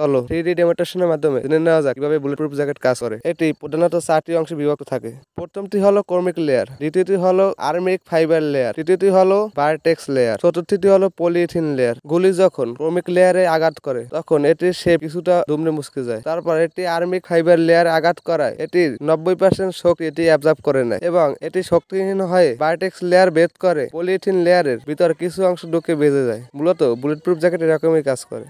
চলো three D ডেমোট্রেশনের মাধ্যমে জেনে নেওয়া যাক কিভাবে বুলেট প্রুফ জ্যাকেট কাজ করে এটি প্রধানত চারটি অংশে বিভক্ত থাকে প্রথমটি হলো কর্মিক লেয়ার দ্বিতীয়টি হলো আর্মিক ফাইবার লেয়ার তৃতীয়টি হলো বায়োটেক্স লেয়ার চতুর্থটি হলো পলিথিন লেয়ার গুলি যখন কর্মিক লেয়ারে আঘাত করে তখন এটির শেপ কিছুটা দুমড়ে মুসকে যায় তারপর এটি আর্মিক ফাইবার লেয়ার আঘাত করায় এটির নব্বই পার্সেন্ট শক্তি এটি অ্যাবজার্ভ করে নেয় এবং এটি শক্তিহীন হয়ে বায়োটেক্স লেয়ার বেদ করে পলিথিন লেয়ারের ভিতর কিছু অংশ ঢুকে বেজে যায় মূলত বুলেট প্রুফ জ্যাকেট এরকমই কাজ করে